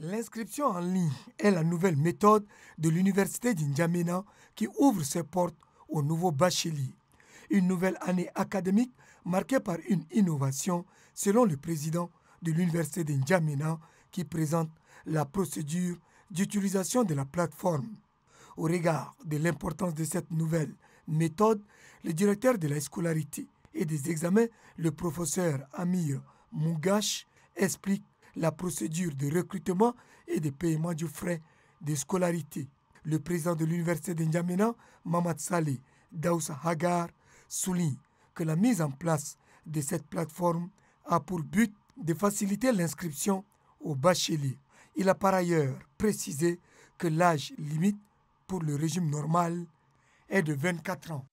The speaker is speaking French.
L'inscription en ligne est la nouvelle méthode de l'université d'Indjamena qui ouvre ses portes au nouveau bachelier. Une nouvelle année académique marquée par une innovation, selon le président de l'université d'Indjamina qui présente la procédure d'utilisation de la plateforme. Au regard de l'importance de cette nouvelle méthode, le directeur de la scolarité et des examens, le professeur Amir Mougache, explique la procédure de recrutement et de paiement du frais de scolarité. Le président de l'université de N'Djamena, Mamad Saleh Daoussa Hagar, souligne que la mise en place de cette plateforme a pour but de faciliter l'inscription au bachelier. Il a par ailleurs précisé que l'âge limite pour le régime normal est de 24 ans.